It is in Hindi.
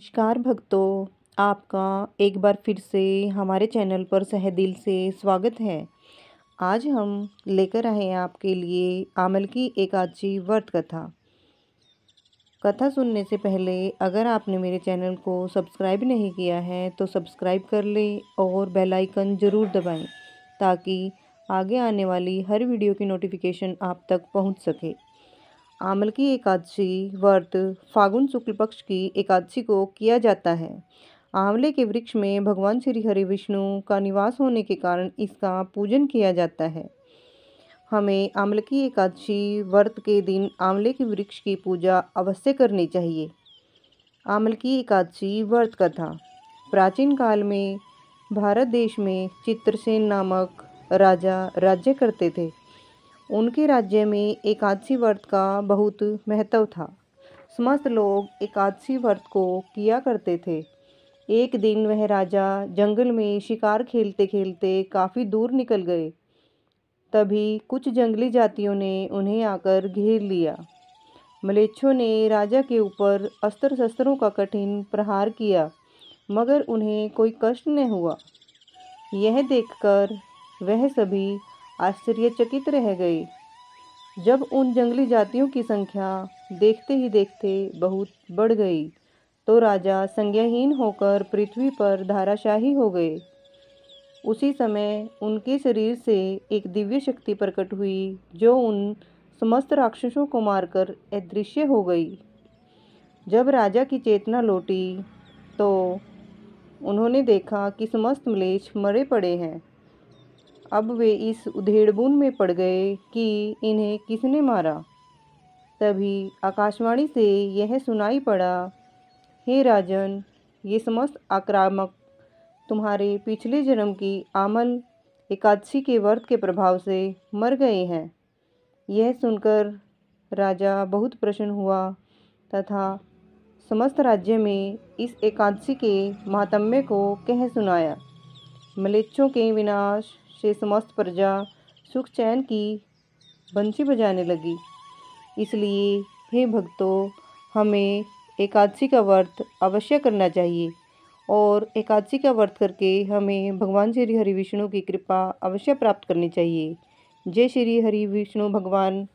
नमस्कार भक्तों आपका एक बार फिर से हमारे चैनल पर सहदिल से स्वागत है आज हम लेकर आए हैं आपके लिए आमल की एकादशी व्रत कथा कथा सुनने से पहले अगर आपने मेरे चैनल को सब्सक्राइब नहीं किया है तो सब्सक्राइब कर लें और बेल आइकन ज़रूर दबाएं ताकि आगे आने वाली हर वीडियो की नोटिफिकेशन आप तक पहुंच सके आमल की एकादशी व्रत फागुन शुक्ल पक्ष की एकादशी को किया जाता है आंवले के वृक्ष में भगवान श्री हरि विष्णु का निवास होने के कारण इसका पूजन किया जाता है हमें आंवले की एकादशी व्रत के दिन आंवले के वृक्ष की पूजा अवश्य करनी चाहिए आंवले की एकादशी व्रत कथा प्राचीन काल में भारत देश में चित्रसेन नामक राजा राज्य करते थे उनके राज्य में एकादशी व्रत का बहुत महत्व था समस्त लोग एकादशी व्रत को किया करते थे एक दिन वह राजा जंगल में शिकार खेलते खेलते काफ़ी दूर निकल गए तभी कुछ जंगली जातियों ने उन्हें आकर घेर लिया मलेच्छों ने राजा के ऊपर अस्त्र शस्त्रों का कठिन प्रहार किया मगर उन्हें कोई कष्ट न हुआ यह देखकर वह सभी आश्चर्यचकित रह गए जब उन जंगली जातियों की संख्या देखते ही देखते बहुत बढ़ गई तो राजा संज्ञाहीन होकर पृथ्वी पर धाराशाही हो गए उसी समय उनके शरीर से एक दिव्य शक्ति प्रकट हुई जो उन समस्त राक्षसों को मारकर अदृश्य हो गई जब राजा की चेतना लौटी तो उन्होंने देखा कि समस्त मलेच्छ मरे पड़े हैं अब वे इस उधेड़बुन में पड़ गए कि इन्हें किसने मारा तभी आकाशवाणी से यह सुनाई पड़ा हे राजन ये समस्त आक्रामक तुम्हारे पिछले जन्म की आमल एकादशी के वर्त के प्रभाव से मर गए हैं यह सुनकर राजा बहुत प्रसन्न हुआ तथा समस्त राज्य में इस एकादशी के महात्म्य को कह सुनाया मलेच्छों के विनाश से समस्त प्रजा सुख चैन की बंसी बजाने लगी इसलिए हे भक्तों हमें एकादशी का व्रत अवश्य करना चाहिए और एकादशी का व्रत करके हमें भगवान श्री हरि विष्णु की कृपा अवश्य प्राप्त करनी चाहिए जय श्री हरि विष्णु भगवान